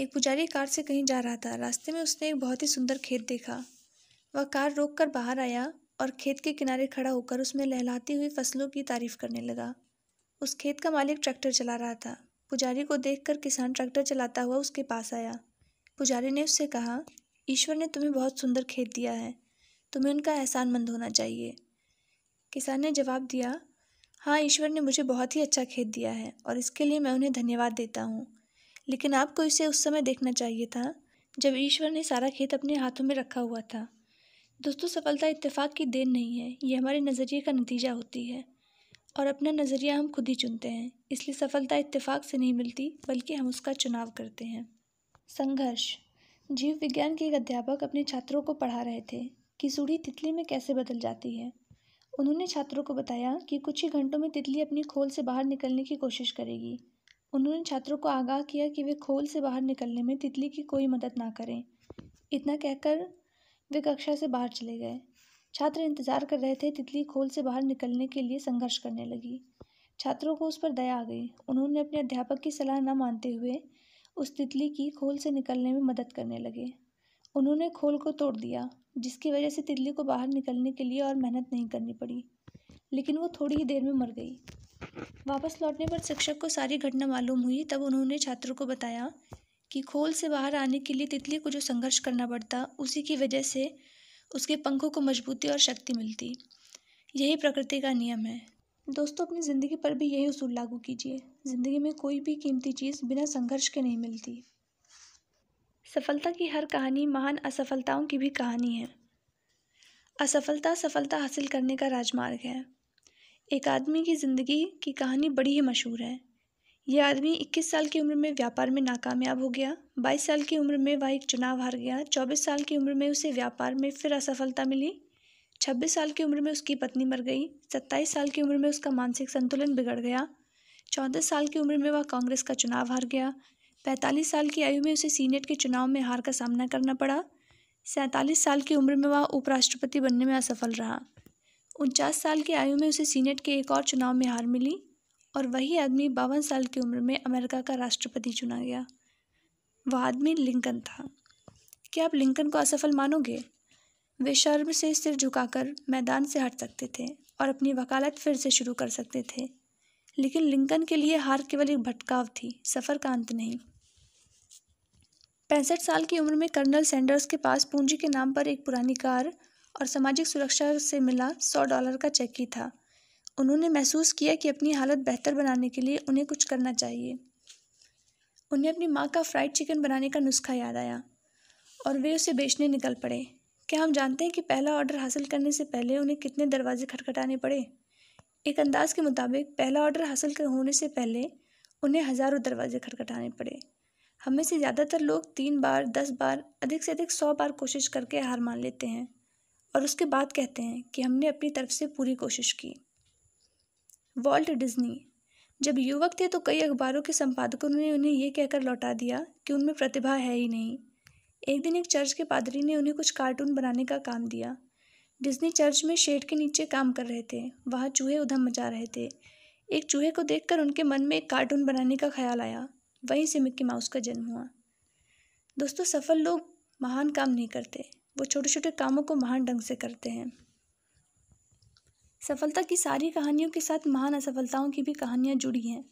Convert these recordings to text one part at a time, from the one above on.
एक पुजारी कार से कहीं जा रहा था रास्ते में उसने एक बहुत ही सुंदर खेत देखा वह कार रोक कर बाहर आया और खेत के किनारे खड़ा होकर उसमें लहलाती हुई फसलों की तारीफ करने लगा उस खेत का मालिक ट्रैक्टर चला रहा था पुजारी को देखकर किसान ट्रैक्टर चलाता हुआ उसके पास आया पुजारी ने उससे कहा ईश्वर ने तुम्हें बहुत सुंदर खेत दिया है तुम्हें उनका एहसानमंद होना चाहिए किसान ने जवाब दिया हाँ ईश्वर ने मुझे बहुत ही अच्छा खेत दिया है और इसके लिए मैं उन्हें धन्यवाद देता हूँ लेकिन आपको इसे उस समय देखना चाहिए था जब ईश्वर ने सारा खेत अपने हाथों में रखा हुआ था दोस्तों सफलता इत्तेफाक की देन नहीं है ये हमारे नज़रिए का नतीजा होती है और अपना नज़रिया हम खुद ही चुनते हैं इसलिए सफलता इत्तेफाक से नहीं मिलती बल्कि हम उसका चुनाव करते हैं संघर्ष जीव विज्ञान के एक अध्यापक अपने छात्रों को पढ़ा रहे थे कि सूढ़ी तितली में कैसे बदल जाती है उन्होंने छात्रों को बताया कि कुछ ही घंटों में तितली अपनी खोल से बाहर निकलने की कोशिश करेगी उन्होंने छात्रों को आगाह किया कि वे खोल से बाहर निकलने में तितली की कोई मदद ना करें इतना कहकर वे कक्षा से बाहर चले गए छात्र इंतजार कर रहे थे तितली खोल से बाहर निकलने के लिए संघर्ष करने लगी छात्रों को उस पर दया आ गई उन्होंने अपने अध्यापक की सलाह न मानते हुए उस तितली की खोल से निकलने में मदद करने लगे उन्होंने खोल को तोड़ दिया जिसकी वजह से तितली को बाहर निकलने के लिए और मेहनत नहीं करनी पड़ी लेकिन वो थोड़ी ही देर में मर गई वापस लौटने पर शिक्षक को सारी घटना मालूम हुई तब उन्होंने छात्रों को बताया कि खोल से बाहर आने के लिए तितली को जो संघर्ष करना पड़ता उसी की वजह से उसके पंखों को मजबूती और शक्ति मिलती यही प्रकृति का नियम है दोस्तों अपनी ज़िंदगी पर भी यही उसूल लागू कीजिए ज़िंदगी में कोई भी कीमती चीज़ बिना संघर्ष के नहीं मिलती सफलता की हर कहानी महान असफलताओं की भी कहानी है असफलता सफलता हासिल करने का राजमार्ग है एक आदमी की ज़िंदगी की कहानी बड़ी ही मशहूर है यह आदमी 21 साल की उम्र में व्यापार में नाकामयाब हो गया 22 साल की उम्र में वह एक चुनाव हार गया 24 साल की उम्र में उसे व्यापार में फिर असफलता मिली 26 साल की उम्र में उसकी पत्नी मर गई 27 साल की उम्र में उसका मानसिक संतुलन बिगड़ गया चौंतीस साल की उम्र में वह कांग्रेस का चुनाव हार गया पैंतालीस साल की आयु में उसे सीनेट के चुनाव में हार का सामना करना पड़ा सैंतालीस साल की उम्र में वह उपराष्ट्रपति बनने में असफल रहा उनचास साल की आयु में उसे सीनेट के एक और चुनाव में हार मिली और वही आदमी बावन साल की उम्र में अमेरिका का राष्ट्रपति चुना गया वह आदमी लिंकन था क्या आप लिंकन को असफल मानोगे वे शर्म से सिर झुकाकर मैदान से हट सकते थे और अपनी वकालत फिर से शुरू कर सकते थे लेकिन लिंकन के लिए हार केवल एक भटकाव थी सफ़र का अंत नहीं पैंसठ साल की उम्र में कर्नल सैंडर्स के पास पूंजी के नाम पर एक पुरानी कार और सामाजिक सुरक्षा से मिला सौ डॉलर का चेक ही था उन्होंने महसूस किया कि अपनी हालत बेहतर बनाने के लिए उन्हें कुछ करना चाहिए उन्हें अपनी माँ का फ्राइड चिकन बनाने का नुस्खा याद आया और वे उसे बेचने निकल पड़े क्या हम जानते हैं कि पहला ऑर्डर हासिल करने से पहले उन्हें कितने दरवाजे खटखटाने पड़े एक अंदाज के मुताबिक पहला ऑर्डर हासिल होने से पहले उन्हें हज़ारों दरवाजे खटखटाने पड़े हमें से ज़्यादातर लोग तीन बार दस बार अधिक से अधिक सौ बार कोशिश करके हार मान लेते हैं और उसके बाद कहते हैं कि हमने अपनी तरफ से पूरी कोशिश की वॉल्ट डिज्नी जब युवक थे तो कई अखबारों के संपादकों ने उन्हें यह कहकर लौटा दिया कि उनमें प्रतिभा है ही नहीं एक दिन एक चर्च के पादरी ने उन्हें कुछ कार्टून बनाने का काम दिया डिज्नी चर्च में शेड के नीचे काम कर रहे थे वहाँ चूहे उधम मचा रहे थे एक चूहे को देखकर उनके मन में एक कार्टून बनाने का ख्याल आया वहीं से मिक्की माउस का जन्म हुआ दोस्तों सफल लोग महान काम नहीं करते वो छोटे छोटे कामों को महान ढंग से करते हैं सफलता की सारी कहानियों के साथ महान असफलताओं की भी कहानियाँ जुड़ी हैं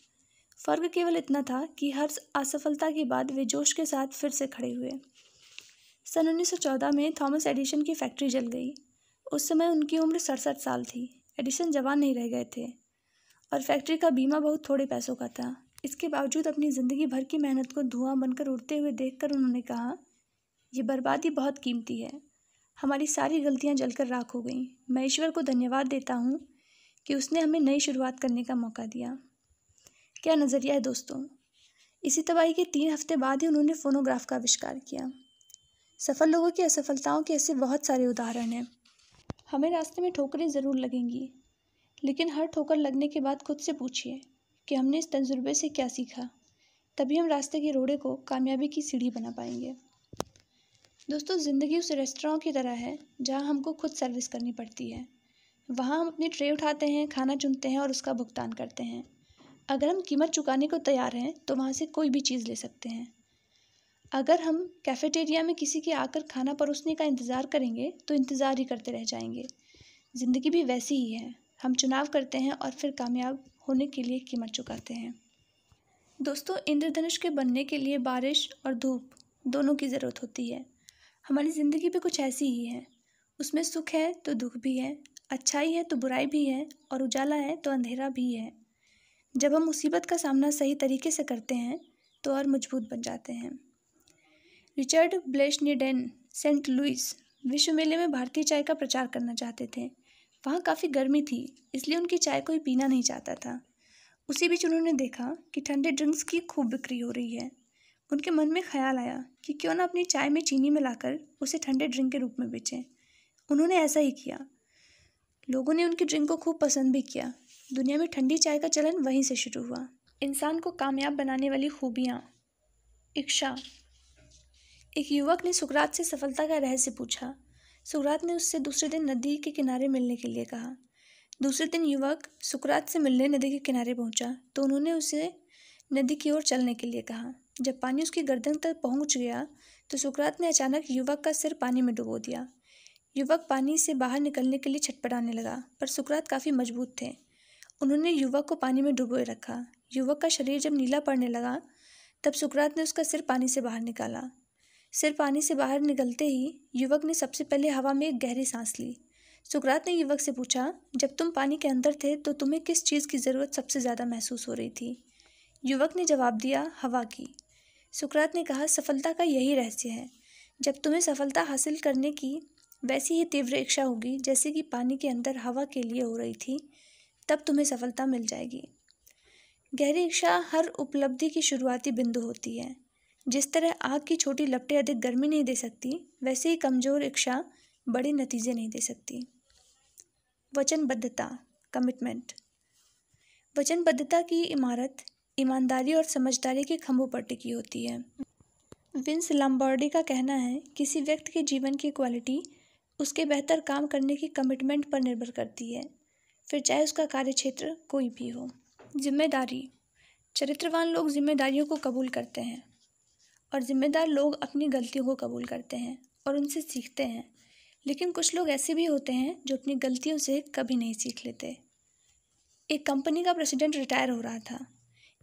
फ़र्क केवल इतना था कि हर असफलता के बाद वे जोश के साथ फिर से खड़े हुए सन 1914 में थॉमस एडिशन की फैक्ट्री जल गई उस समय उनकी उम्र सड़सठ साल थी एडिशन जवान नहीं रह गए थे और फैक्ट्री का बीमा बहुत थोड़े पैसों का था इसके बावजूद अपनी ज़िंदगी भर की मेहनत को धुआं बनकर उड़ते हुए देखकर उन्होंने कहा ये बर्बादी बहुत कीमती है हमारी सारी गलतियां जलकर राख हो गईं मैं ईश्वर को धन्यवाद देता हूँ कि उसने हमें नई शुरुआत करने का मौका दिया क्या नज़रिया है दोस्तों इसी तबाही के तीन हफ्ते बाद ही उन्होंने फ़ोनोग्राफ का आविष्कार किया सफल लोगों की असफलताओं के ऐसे बहुत सारे उदाहरण हैं हमें रास्ते में ठोकरें ज़रूर लगेंगी लेकिन हर ठोकर लगने के बाद खुद से पूछिए कि हमने इस तजुर्बे से क्या सीखा तभी हम रास्ते के रोड़े को कामयाबी की सीढ़ी बना पाएंगे दोस्तों ज़िंदगी उस रेस्टोरेंट की तरह है जहाँ हमको खुद सर्विस करनी पड़ती है वहाँ हम अपनी ट्रे उठाते हैं खाना चुनते हैं और उसका भुगतान करते हैं अगर हम कीमत चुकाने को तैयार हैं तो वहाँ से कोई भी चीज़ ले सकते हैं अगर हम कैफेटेरिया में किसी के आकर खाना परोसने का इंतज़ार करेंगे तो इंतज़ार ही करते रह जाएंगे ज़िंदगी भी वैसी ही है हम चुनाव करते हैं और फिर कामयाब होने के लिए कीमत चुकाते हैं दोस्तों इंद्रधनुष के बनने के लिए बारिश और धूप दोनों की ज़रूरत होती है हमारी ज़िंदगी भी कुछ ऐसी ही है उसमें सुख है तो दुख भी है अच्छाई है तो बुराई भी है और उजाला है तो अंधेरा भी है जब हम मुसीबत का सामना सही तरीके से करते हैं तो और मजबूत बन जाते हैं रिचर्ड ब्लेशनीडेन सेंट लुइस विश्व मेले में भारतीय चाय का प्रचार करना चाहते थे वहाँ काफ़ी गर्मी थी इसलिए उनकी चाय कोई पीना नहीं चाहता था उसी बीच उन्होंने देखा कि ठंडे ड्रिंक्स की खूब बिक्री हो रही है उनके मन में ख्याल आया कि क्यों ना अपनी चाय में चीनी मिलाकर उसे ठंडे ड्रिंक के रूप में बेचें उन्होंने ऐसा ही किया लोगों ने उनकी ड्रिंक को खूब पसंद भी किया दुनिया में ठंडी चाय का चलन वहीं से शुरू हुआ इंसान को कामयाब बनाने वाली खूबियाँ इच्छा एक युवक ने सुकरात से सफलता का रहस्य पूछा सुकरात ने उससे दूसरे दिन नदी के किनारे मिलने के लिए कहा दूसरे दिन युवक सुकरात से मिलने नदी के किनारे पहुंचा तो उन्होंने उसे नदी की ओर चलने के लिए कहा जब पानी उसकी गर्दन तक पहुंच गया तो सुकरात ने अचानक युवक का सिर पानी में डुबो दिया युवक पानी से बाहर निकलने के लिए छटपटाने लगा पर सुकरात काफ़ी मजबूत थे उन्होंने युवक को पानी में डुबोए रखा युवक का शरीर जब नीला पड़ने लगा तब सुकरात ने उसका सिर पानी से बाहर निकाला सिर पानी से बाहर निकलते ही युवक ने सबसे पहले हवा में एक गहरी सांस ली सुकरात ने युवक से पूछा जब तुम पानी के अंदर थे तो तुम्हें किस चीज़ की ज़रूरत सबसे ज़्यादा महसूस हो रही थी युवक ने जवाब दिया हवा की सुकरात ने कहा सफलता का यही रहस्य है जब तुम्हें सफलता हासिल करने की वैसी ही तीव्र इच्छा होगी जैसे कि पानी के अंदर हवा के लिए हो रही थी तब तुम्हें सफलता मिल जाएगी गहरी इच्छा हर उपलब्धि की शुरुआती बिंदु होती है जिस तरह आग की छोटी लपटें अधिक गर्मी नहीं दे सकती वैसे ही कमज़ोर इच्छा बड़े नतीजे नहीं दे सकती वचनबद्धता कमिटमेंट वचनबद्धता की इमारत ईमानदारी और समझदारी के खम्भों पर टिकी होती है विंस लम्बॉर्डी का कहना है किसी व्यक्ति के जीवन की क्वालिटी उसके बेहतर काम करने की कमिटमेंट पर निर्भर करती है फिर चाहे उसका कार्य क्षेत्र कोई भी हो जिम्मेदारी चरित्रवान लोग जिम्मेदारियों को कबूल करते हैं और ज़िम्मेदार लोग अपनी गलतियों को कबूल करते हैं और उनसे सीखते हैं लेकिन कुछ लोग ऐसे भी होते हैं जो अपनी गलतियों से कभी नहीं सीख लेते एक कंपनी का प्रेसिडेंट रिटायर हो रहा था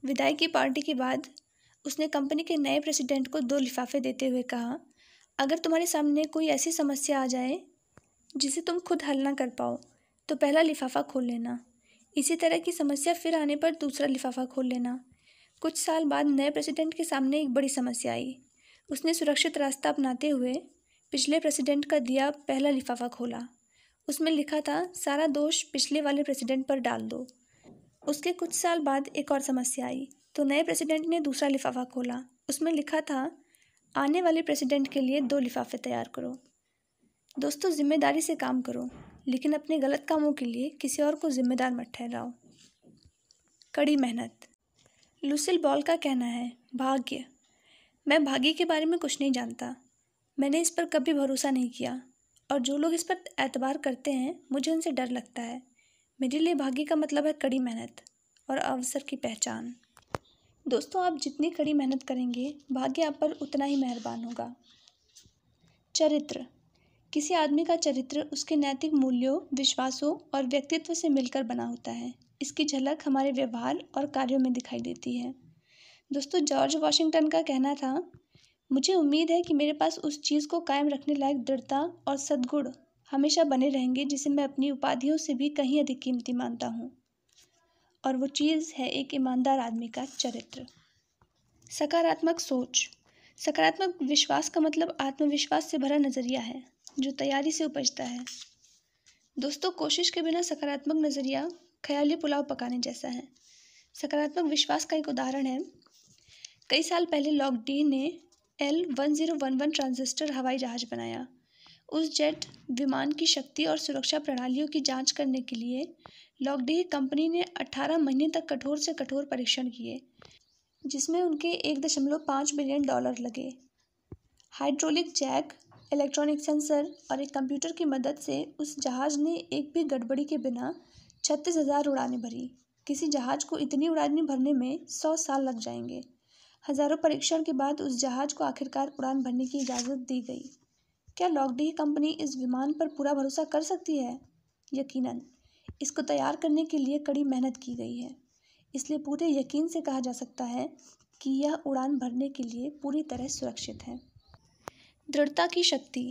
विदाई की पार्टी के बाद उसने कंपनी के नए प्रेसिडेंट को दो लिफाफे देते हुए कहा अगर तुम्हारे सामने कोई ऐसी समस्या आ जाए जिसे तुम खुद हल ना कर पाओ तो पहला लिफाफा खोल लेना इसी तरह की समस्या फिर आने पर दूसरा लिफाफा खोल लेना कुछ साल बाद नए प्रेसिडेंट के सामने एक बड़ी समस्या आई उसने सुरक्षित रास्ता अपनाते हुए पिछले प्रेसिडेंट का दिया पहला लिफाफा खोला उसमें लिखा था सारा दोष पिछले वाले प्रेसिडेंट पर डाल दो उसके कुछ साल बाद एक और समस्या आई तो नए प्रेसिडेंट ने दूसरा लिफाफा खोला उसमें लिखा था आने वाले प्रेसिडेंट के लिए दो लिफाफे तैयार करो दोस्तों जिम्मेदारी से काम करो लेकिन अपने गलत कामों के लिए किसी और को जिम्मेदार मत ठहराओ कड़ी मेहनत लुसिल बॉल का कहना है भाग्य मैं भाग्य के बारे में कुछ नहीं जानता मैंने इस पर कभी भरोसा नहीं किया और जो लोग इस पर एतबार करते हैं मुझे उनसे डर लगता है मेरे लिए भाग्य का मतलब है कड़ी मेहनत और अवसर की पहचान दोस्तों आप जितनी कड़ी मेहनत करेंगे भाग्य आप पर उतना ही मेहरबान होगा चरित्र किसी आदमी का चरित्र उसके नैतिक मूल्यों विश्वासों और व्यक्तित्व से मिलकर बना होता है इसकी झलक हमारे व्यवहार और कार्यों में दिखाई देती है दोस्तों जॉर्ज वॉशिंगटन का कहना था मुझे उम्मीद है कि मेरे पास उस चीज़ को कायम रखने लायक दृढ़ता और सद्गुण हमेशा बने रहेंगे जिसे मैं अपनी उपाधियों से भी कहीं अधिक कीमती मानता हूँ और वो चीज़ है एक ईमानदार आदमी का चरित्र सकारात्मक सोच सकारात्मक विश्वास का मतलब आत्मविश्वास से भरा नज़रिया है जो तैयारी से उपजता है दोस्तों कोशिश के बिना सकारात्मक नज़रिया ख्याली पुलाव पकाने जैसा है सकारात्मक विश्वास का एक उदाहरण है कई साल पहले लॉक डी ने L one zero one one transistor हवाई जहाज़ बनाया उस जेट विमान की शक्ति और सुरक्षा प्रणालियों की जांच करने के लिए लॉकडी कंपनी ने 18 महीने तक कठोर से कठोर परीक्षण किए जिसमें उनके एक दशमलव पाँच बिलियन डॉलर लगे हाइड्रोलिक जैक इलेक्ट्रॉनिक सेंसर और एक कंप्यूटर की मदद से उस जहाज़ ने एक भी गड़बड़ी के बिना छत्तीस हज़ार उड़ानें भरी किसी जहाज़ को इतनी उड़ानें भरने में सौ साल लग जाएंगे हज़ारों परीक्षण के बाद उस जहाज़ को आखिरकार उड़ान भरने की इजाज़त दी गई क्या लॉकडी कंपनी इस विमान पर पूरा भरोसा कर सकती है यकीनन इसको तैयार करने के लिए कड़ी मेहनत की गई है इसलिए पूरे यकीन से कहा जा सकता है कि यह उड़ान भरने के लिए पूरी तरह सुरक्षित है दृढ़ता की शक्ति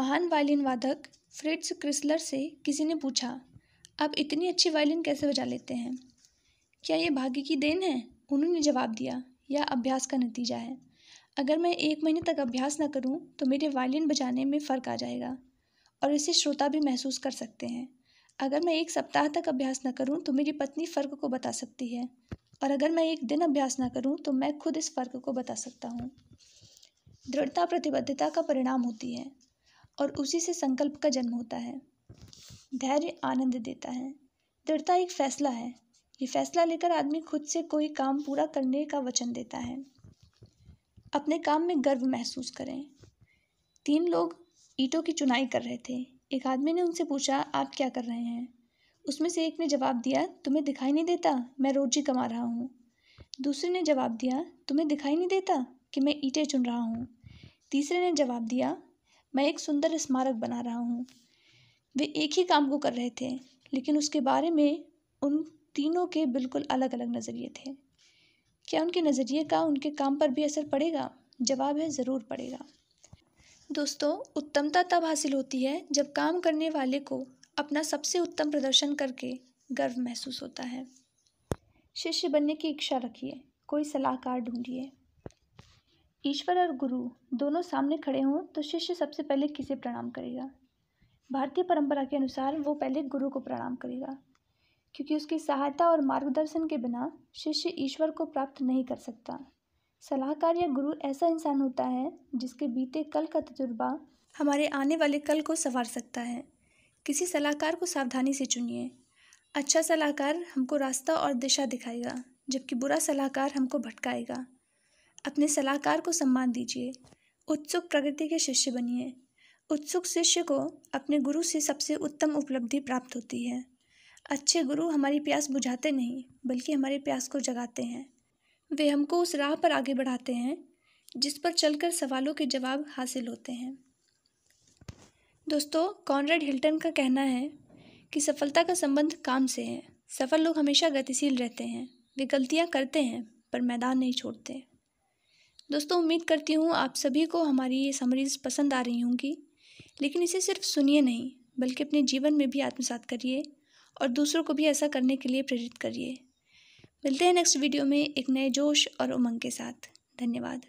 महान वायलिन वादक फ्रिट्स क्रिसलर से किसी ने पूछा आप इतनी अच्छी वायलिन कैसे बजा लेते हैं क्या ये भाग्य की देन है उन्होंने जवाब दिया यह अभ्यास का नतीजा है अगर मैं एक महीने तक अभ्यास न करूं तो मेरे वायलिन बजाने में फ़र्क आ जाएगा और इसे श्रोता भी महसूस कर सकते हैं अगर मैं एक सप्ताह तक अभ्यास न करूं तो मेरी पत्नी फ़र्क को बता सकती है और अगर मैं एक दिन अभ्यास न करूं तो मैं खुद इस फ़र्क को बता सकता हूं। दृढ़ता प्रतिबद्धता का परिणाम होती है और उसी से संकल्प का जन्म होता है धैर्य आनंद देता है दृढ़ता एक फ़ैसला है ये फैसला लेकर आदमी खुद से कोई काम पूरा करने का वचन देता है अपने काम में गर्व महसूस करें तीन लोग ईंटों की चुनाई कर रहे थे एक आदमी ने उनसे पूछा आप क्या कर रहे हैं उसमें से एक ने जवाब दिया तुम्हें दिखाई नहीं देता मैं रोजी कमा रहा हूँ दूसरे ने जवाब दिया तुम्हें दिखाई नहीं देता कि मैं ईंटें चुन रहा हूँ तीसरे ने जवाब दिया मैं एक सुंदर स्मारक बना रहा हूँ वे एक ही काम को कर रहे थे लेकिन उसके बारे में उन तीनों के बिल्कुल अलग अलग नज़रिए थे क्या उनके नज़रिए का उनके काम पर भी असर पड़ेगा जवाब है ज़रूर पड़ेगा दोस्तों उत्तमता तब हासिल होती है जब काम करने वाले को अपना सबसे उत्तम प्रदर्शन करके गर्व महसूस होता है शिष्य बनने की इच्छा रखिए कोई सलाहकार ढूंढिए ईश्वर और गुरु दोनों सामने खड़े हों तो शिष्य सबसे पहले किसे प्रणाम करेगा भारतीय परंपरा के अनुसार वो पहले गुरु को प्रणाम करेगा क्योंकि उसकी सहायता और मार्गदर्शन के बिना शिष्य ईश्वर को प्राप्त नहीं कर सकता सलाहकार या गुरु ऐसा इंसान होता है जिसके बीते कल का तजुर्बा हमारे आने वाले कल को संवार सकता है किसी सलाहकार को सावधानी से चुनिए अच्छा सलाहकार हमको रास्ता और दिशा दिखाएगा जबकि बुरा सलाहकार हमको भटकाएगा अपने सलाहकार को सम्मान दीजिए उत्सुक प्रगति के शिष्य बनिए उत्सुक शिष्य को अपने गुरु से सबसे उत्तम उपलब्धि प्राप्त होती है अच्छे गुरु हमारी प्यास बुझाते नहीं बल्कि हमारे प्यास को जगाते हैं वे हमको उस राह पर आगे बढ़ाते हैं जिस पर चलकर सवालों के जवाब हासिल होते हैं दोस्तों कॉनरेड हिल्टन का कहना है कि सफलता का संबंध काम से है सफल लोग हमेशा गतिशील रहते हैं वे गलतियाँ करते हैं पर मैदान नहीं छोड़ते दोस्तों उम्मीद करती हूँ आप सभी को हमारी ये समरीज पसंद आ रही होंगी लेकिन इसे सिर्फ सुनिए नहीं बल्कि अपने जीवन में भी आत्मसात करिए और दूसरों को भी ऐसा करने के लिए प्रेरित करिए मिलते हैं नेक्स्ट वीडियो में एक नए जोश और उमंग के साथ धन्यवाद